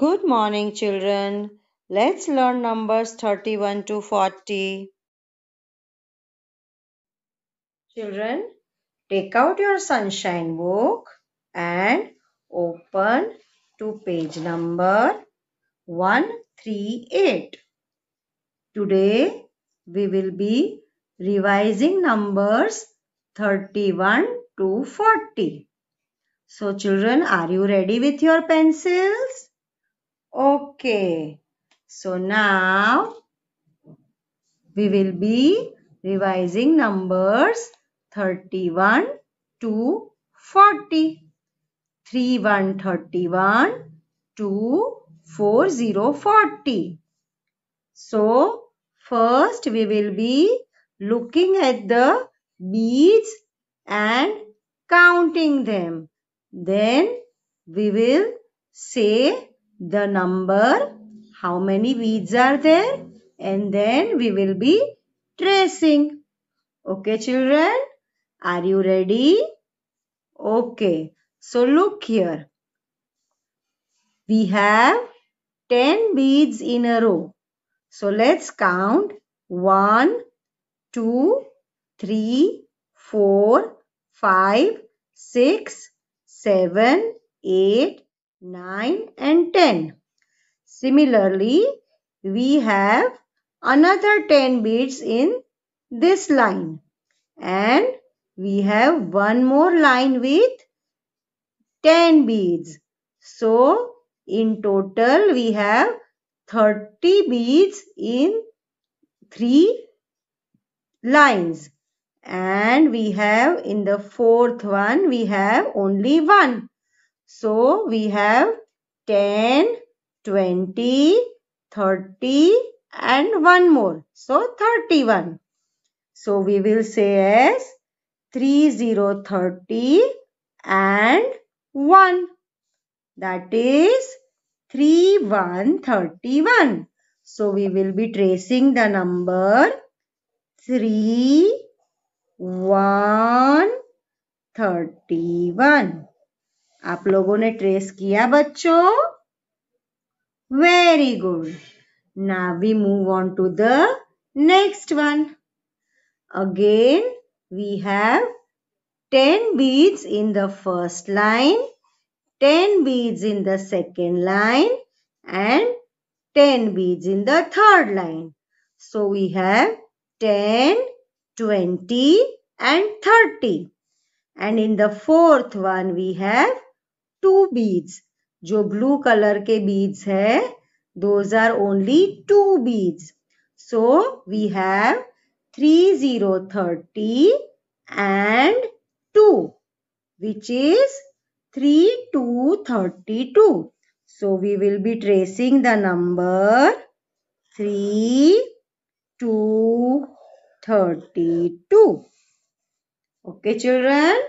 Good morning, children. Let's learn numbers 31 to 40. Children, take out your sunshine book and open to page number 138. Today, we will be revising numbers 31 to 40. So, children, are you ready with your pencils? Okay. So now we will be revising numbers 31 to 40. 3 1 31 to four-zero forty. 40. So first we will be looking at the beads and counting them. Then we will say the number, how many beads are there and then we will be tracing. Okay children, are you ready? Okay, so look here. We have 10 beads in a row. So let's count 1, 2, 3, 4, 5, 6, 7, 8, 9 and 10. Similarly, we have another 10 beads in this line and we have one more line with 10 beads. So, in total we have 30 beads in 3 lines and we have in the fourth one we have only one so we have 10, 20, 30 and one more. So 31. So we will say as 3030 and 1. That is 3131. So we will be tracing the number 3, 1, 31. आप लोगों ने trace किया बच्चों very good now we move on to the next one again we have 10 beads in the first line 10 beads in the second line and 10 beads in the third line so we have 10 20 and 30 and in the fourth one we have two beads जो blue colour के beads है those are only two beads so we have three zero thirty and two which is three two thirty two so we will be tracing the number three two thirty two okay children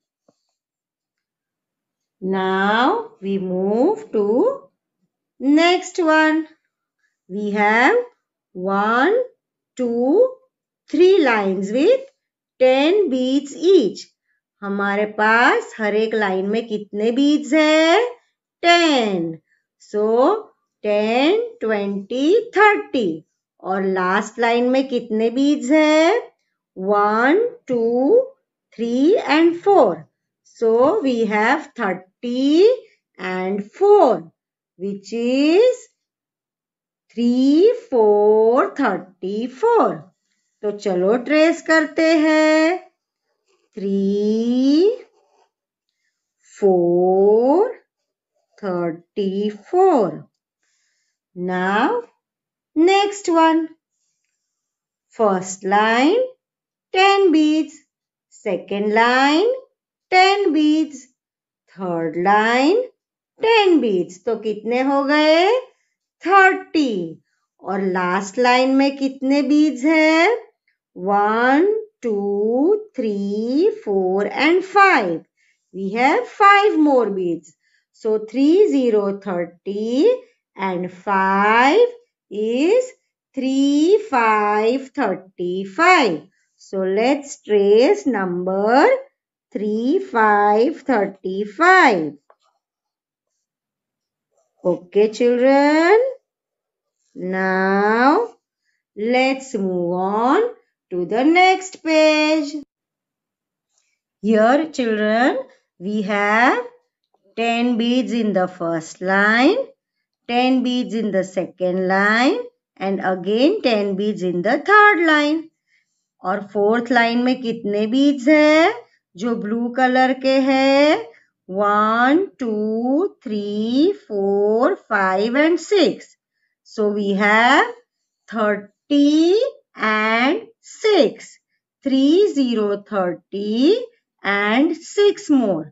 Now we move to next one. We have one, two, three lines with ten beads each हमारे पास हर एक line में कितने beads है ten so ten twenty thirty और last line में कितने beads है one two three and four so we have thirty T and phone, which is four thirty four तो चलो ट्रेस करते हैं three four thirty four now next one first line ten beads second line ten beads third line ten beads तो कितने हो गए thirty और last line में कितने बीट्स है one two three four and five have five more more so three zero thirty and five is three five thirty five so let's trace number 3, 5, 35. Okay, children. Now, let's move on to the next page. Here, children, we have 10 beads in the first line, 10 beads in the second line, and again 10 beads in the third line. Or fourth line, में कितने beads है जो blue colour के हैं one two three four five and six so we have thirty and six three zero thirty and six more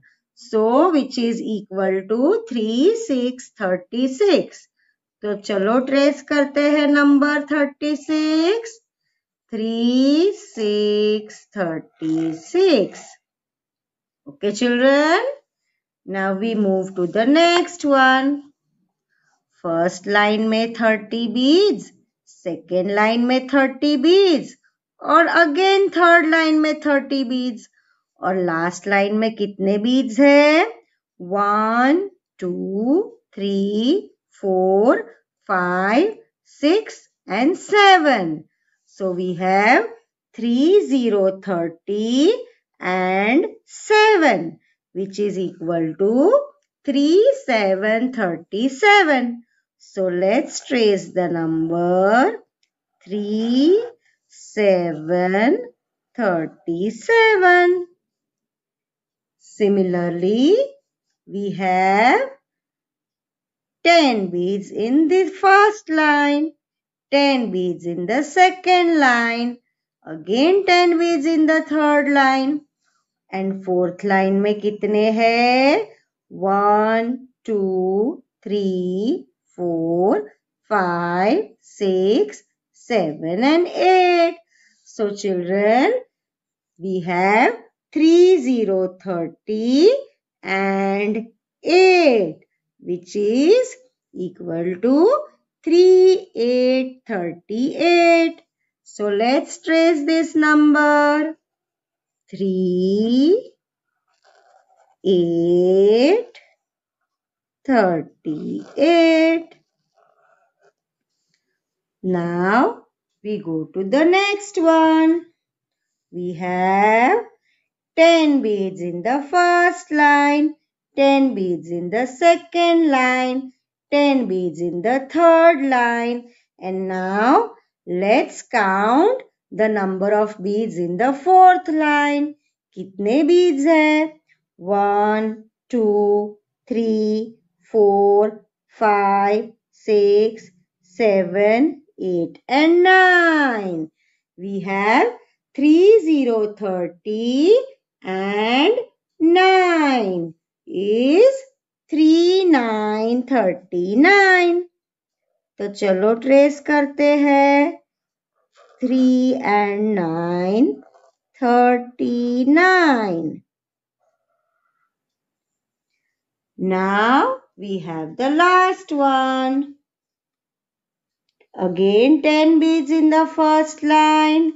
so which is equal to three six thirty six तो चलो trace करते हैं number thirty six three six thirty six Okay, children. Now we move to the next one. First line mein 30 beads, second line mein 30 beads और again third line में 30 beads और last line में कितने beads है? One, two, three, four, five, six and seven. So we have three zero thirty. and 7 which is equal to 3737. So let's trace the number 3737. Similarly, we have 10 beads in the first line, 10 beads in the second line, again 10 beads in the third line, and fourth line में कितने हैं One, two, three, four, five, six, seven and eight. so children we have three zero thirty and 8 which is equal to three eight thirty eight. so let's trace this number three, eight, thirty-eight. Now we go to the next one. We have 10 beads in the first line, 10 beads in the second line, 10 beads in the third line. And now let's count the number of beads in the fourth line कितने beads है one two three four five six seven eight and nine we have three zero thirty and nine is three nine thirty nine तो चलो trace करते हैं 3 and 9, 39. Now we have the last one. Again 10 beads in the first line,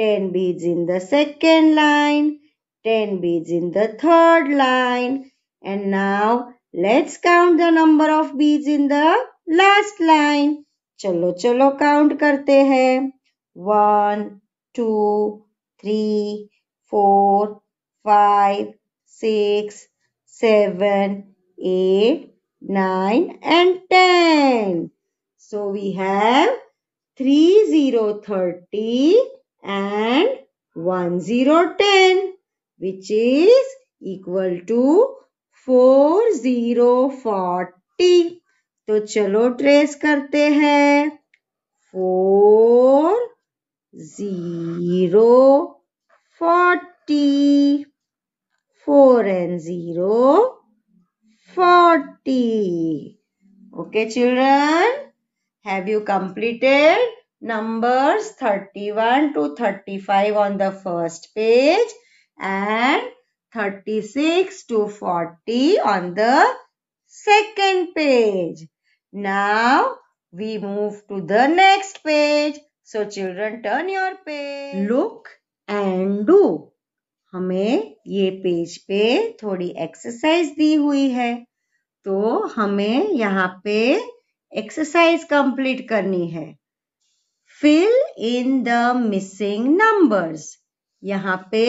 10 beads in the second line, 10 beads in the third line. And now let's count the number of beads in the last line. चलो चलो count करते हैं one, two, three, four, five, six, seven, eight, nine, and 10. So we have 3030 and 1010 which is equal to 4040. तो चलो trace करते हैं four Zero forty four forty. Four and zero, forty. Okay, children. Have you completed numbers 31 to 35 on the first page and 36 to 40 on the second page. Now, we move to the next page. So children turn your page look and do हमें ये page पे थोड़ी exercise दी हुई है तो हमें यहाँ पे एक्सरसाइज कंप्लीट करनी है fill in the missing numbers यहाँ पे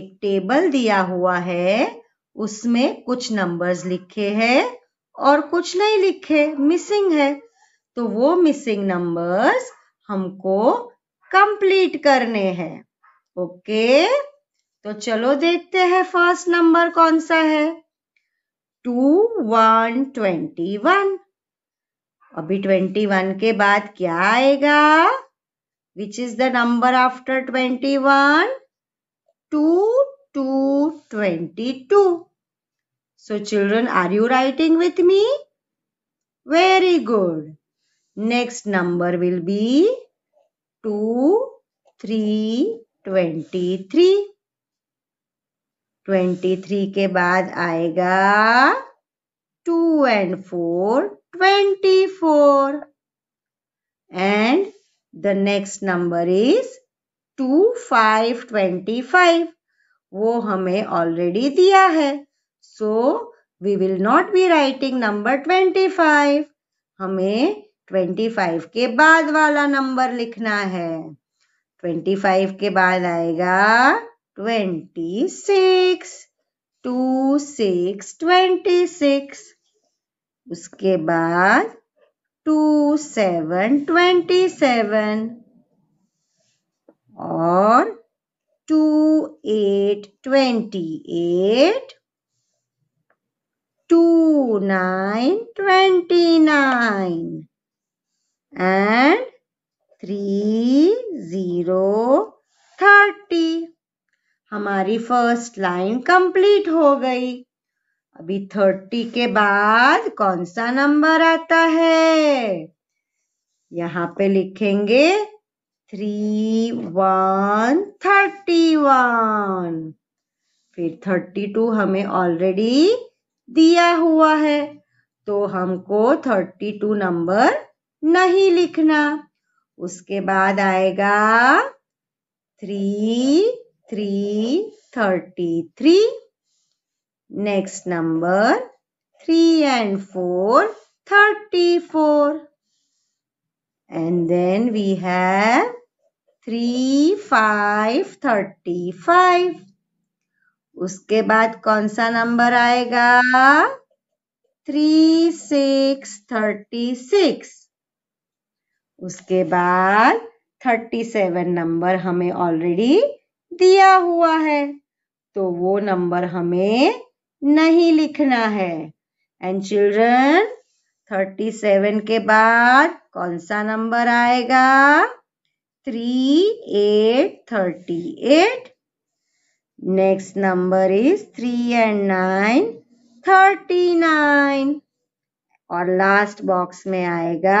एक टेबल दिया हुआ है उसमें कुछ नंबर्स लिखे हैं और कुछ नहीं लिखे मिसिंग है तो वो मिसिंग नंबर्स हमको कंप्लीट करने हैं ओके तो चलो देखते हैं फर्स्ट नंबर कौन सा है टू वन ट्वेंटी वन अभी ट्वेंटी वन के बाद क्या आएगा which is the number after twenty one two two twenty two so children are you writing with me very good next number will be two three twenty three twenty three के बाद आएगा two and four twenty four and the next number is two five twenty five वो हमें already दिया है so we will not be writing number twenty five हमें twenty five के बाद वाला नंबर लिखना है ट्वेंटी फाइव के बाद आएगा twenty six two six twenty six उसके बाद टू सेवन ट्वेंटी सेवन और two eight twenty eight two nine twenty nine and three zero thirty हमारी फर्स्ट लाइन कंप्लीट हो गई अभी थर्टी के बाद कौन सा नंबर आता है यहाँ पे लिखेंगे थ्री वन थर्टी वन फिर थर्टी टू हमें ऑलरेडी दिया हुआ है तो हमको थर्टी टू नंबर नहीं लिखना उसके बाद आएगा three three thirty three next number three and four thirty four and then we have three five thirty five उसके बाद कौन सा नंबर आएगा थ्री सिक्स थर्टी सिक्स उसके बाद 37 नंबर हमें ऑलरेडी दिया हुआ है तो वो नंबर हमें नहीं लिखना है एंड चिल्ड्रन 37 के बाद कौन सा नंबर आएगा three eight thirty eight next number is three and nine thirty nine और लास्ट बॉक्स में आएगा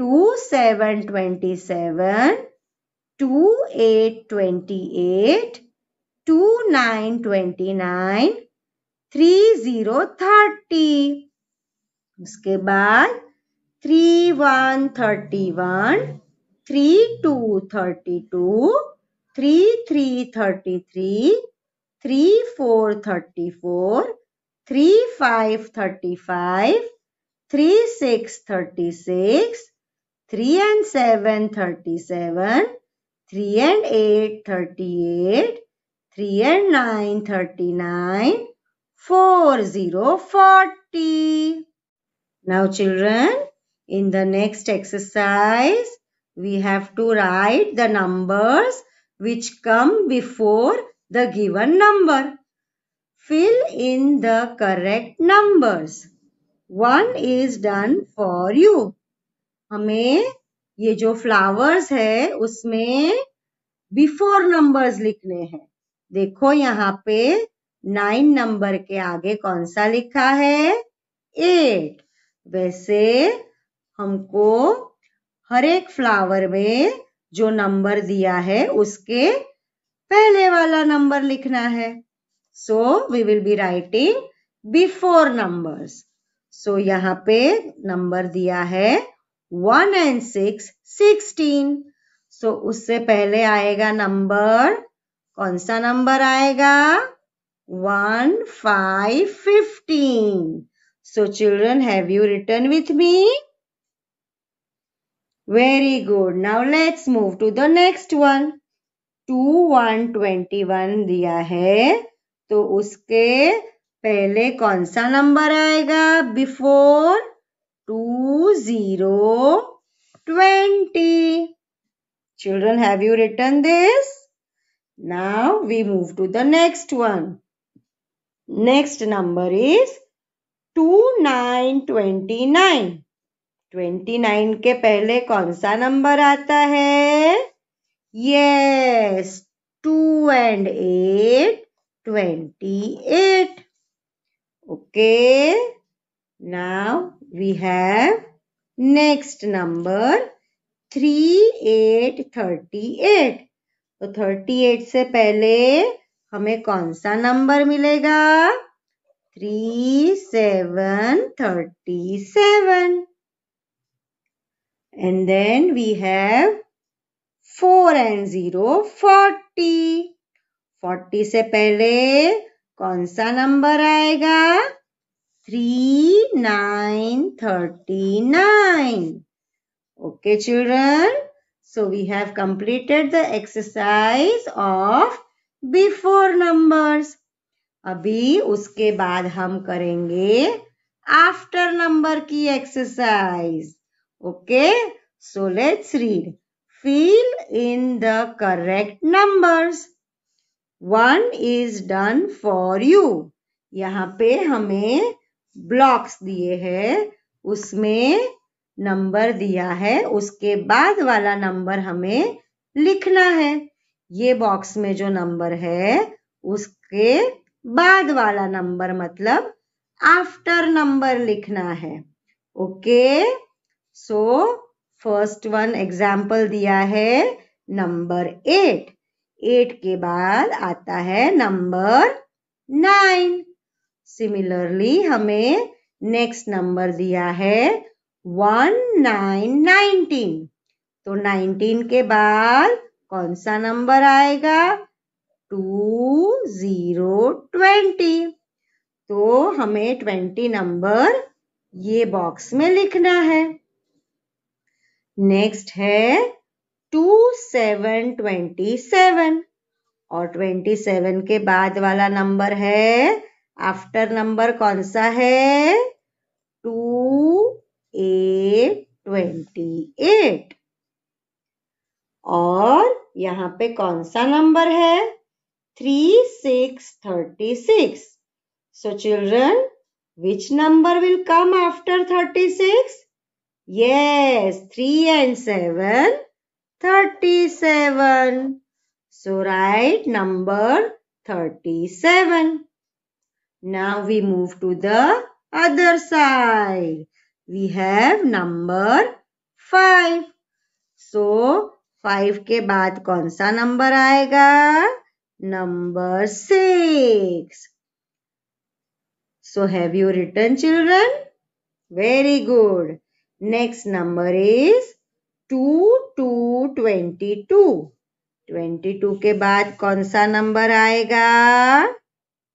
two seven twenty seven two eight twenty eight two nine twenty nine three zero thirty उसके बाद three one thirty one three two thirty two three three thirty three three four thirty four three five thirty five three six thirty six 3 and 7, 37. 3 and 8, 38. 3 and 9, 39. 4, 0, 40. Now children, in the next exercise, we have to write the numbers which come before the given number. Fill in the correct numbers. One is done for you. हमें ये जो flowers है उसमें before numbers लिखने हैं देखो यहाँ पे नाइन नंबर के आगे कौन सा लिखा है एट वैसे हमको हर एक फ्लावर में जो नंबर दिया है उसके पहले वाला नंबर लिखना है so we will be writing before numbers so यहाँ पे नंबर दिया है one and six sixteen so उससे पहले आएगा नंबर कौन सा नंबर आएगा one five fifteen so children have you written with me very good now let's move to the next one two one twenty one दिया है तो उसके पहले कौन सा नंबर आएगा before two zero twenty children have you return this now we move to the next one next number is two nine twenty nine twenty nine के पहले कौन सा नंबर आता है yes two and eight twenty eight okay now we have next number 3838 तो 38 से पहले हमें कौन सा नंबर मिलेगा three seven thirty seven and then we have 4 and 0 40 40 से पहले कौन सा नंबर आएगा three nine thirty nine okay children so we have completed the exercise of before numbers अभी उसके बाद हम करेंगे आफ्टर नंबर की exercise okay so let's read fill in the correct numbers one is done for you यहाँ पे हमें blocks दिए हैं उसमें नंबर दिया है उसके बाद वाला नंबर हमें लिखना है ये बॉक्स में जो नंबर है उसके बाद वाला नंबर मतलब आफ्टर नंबर लिखना है okay so first one example दिया है नंबर एट एट के बाद आता है नंबर नाइन सिमिलरली हमें नेक्स्ट नंबर दिया है वन नाइन नाइनटीन तो नाइनटीन के बाद कौन सा नंबर आएगा टू जीरो ट्वेंटी तो हमें ट्वेंटी नंबर ये बॉक्स में लिखना है नेक्स्ट है टू सेवन ट्वेंटी सेवन और ट्वेंटी सेवन के बाद वाला नंबर है आफ्टर नंबर कौन सा है टू एट ट्वेंटी एट और यहाँ पे कौन सा नंबर है three six thirty six so children which number will come after thirty six yes three and seven thirty seven so write number thirty seven Now we move to the other side. We have number five so five के बाद कौन सा number आएगा number six so have you written children very good next number is two two twenty two twenty two के बाद कौन सा number आएगा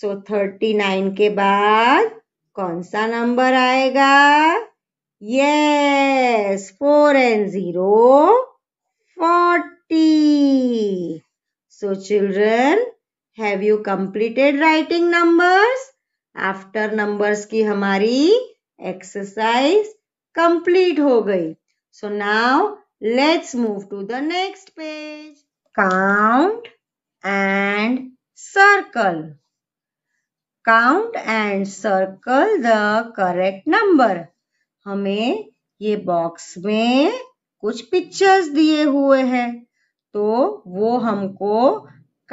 सो थर्टी नाइन के बाद कौन सा नंबर आएगा yes four and zero forty so children have you completed writing numbers after numbers की हमारी एक्सरसाइज कंप्लीट हो गई so now let's move to the next page count and circle count and circle the correct number हमें ये box में कुछ pictures दिए हुए हैं तो वो हमको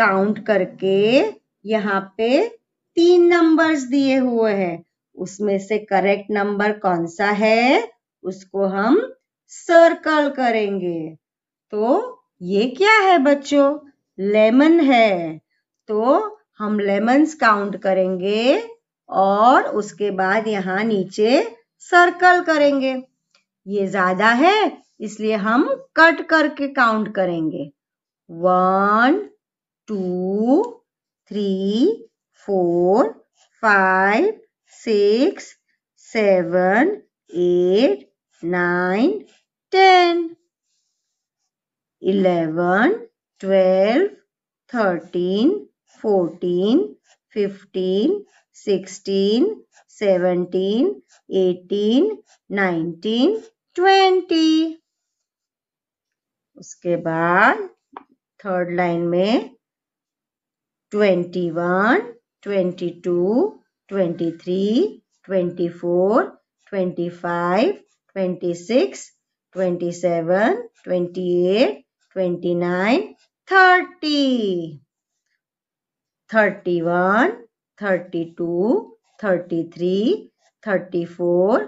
काउंट करके यहाँ पे तीन नंबर्स दिए हुए हैं उसमें से करेक्ट नंबर कौन सा है उसको हम सर्कल करेंगे तो ये क्या है बच्चों लेमन है तो हम लेमन्स काउंट करेंगे और उसके बाद यहाँ नीचे सर्कल करेंगे ये ज्यादा है इसलिए हम कट करके काउंट करेंगे one two three four five six seven eight nine ten eleven twelve thirteen 14, 15, 16, 17, 18, 19, 20. उसके बाद थर्ड लाइन में twenty twenty twenty twenty twenty one two three four five twenty six twenty seven twenty eight twenty nine thirty thirty one thirty two thirty three thirty four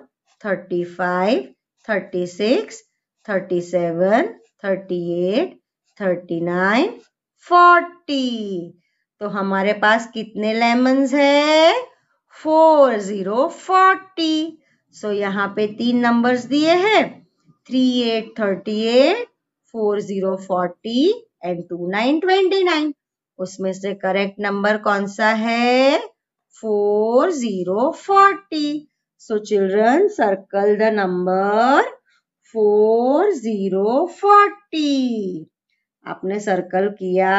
thirty five thirty six thirty seven thirty eight thirty nine forty तो हमारे पास कितने lemons है four zero forty सो यहाँ पे तीन numbers दिए हैं three eight thirty eight four zero forty and two nine twenty nine उसमें से करेक्ट नंबर कौन सा है four zero forty so children circle the number four zero forty आपने सर्कल किया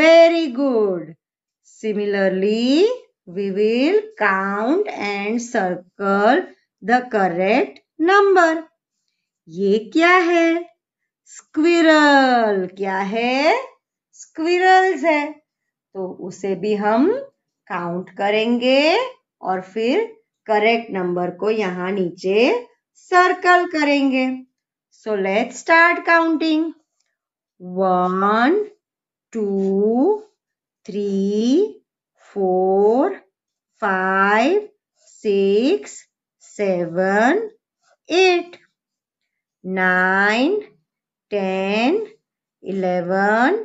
very good similarly we will count and circle the correct number ये क्या है स्क्विरल क्या है स्क्विरल्स है तो उसे भी हम काउंट करेंगे और फिर करेक्ट नंबर को यहाँ नीचे सर्कल करेंगे so let start counting one two three four five six seven eight nine ten eleven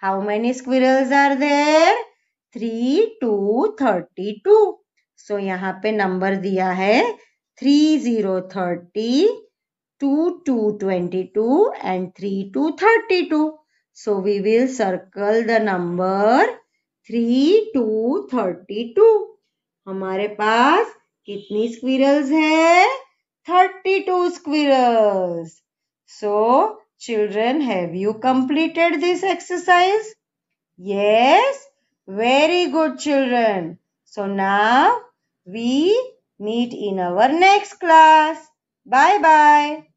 How many squirrels are there? Three two thirty two so यहाँ पे नंबर दिया है three zero thirty two two twenty two and three two thirty two so we will circle the number three two thirty two हमारे पास कितनी squirrels है thirty two squirrels so Children, have you completed this exercise? Yes? Very good, children. So now we meet in our next class. Bye-bye.